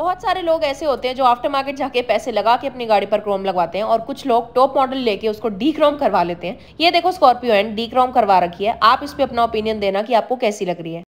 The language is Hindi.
बहुत सारे लोग ऐसे होते हैं जो आफ्टर मार्केट जाके पैसे लगा के अपनी गाड़ी पर क्रोम लगवाते हैं और कुछ लोग टॉप मॉडल लेके उसको डी क्रोम करवा लेते हैं ये देखो स्कॉर्पियो एंड डी क्रोम करवा रखी है आप इस पर अपना ओपिनियन देना कि आपको कैसी लग रही है